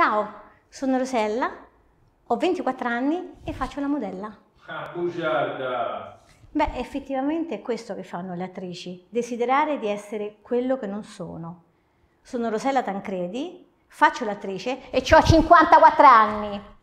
Ciao, sono Rosella, ho 24 anni e faccio la modella. Ah, bugiarda! Beh, effettivamente è questo che fanno le attrici, desiderare di essere quello che non sono. Sono Rosella Tancredi, faccio l'attrice e ho 54 anni.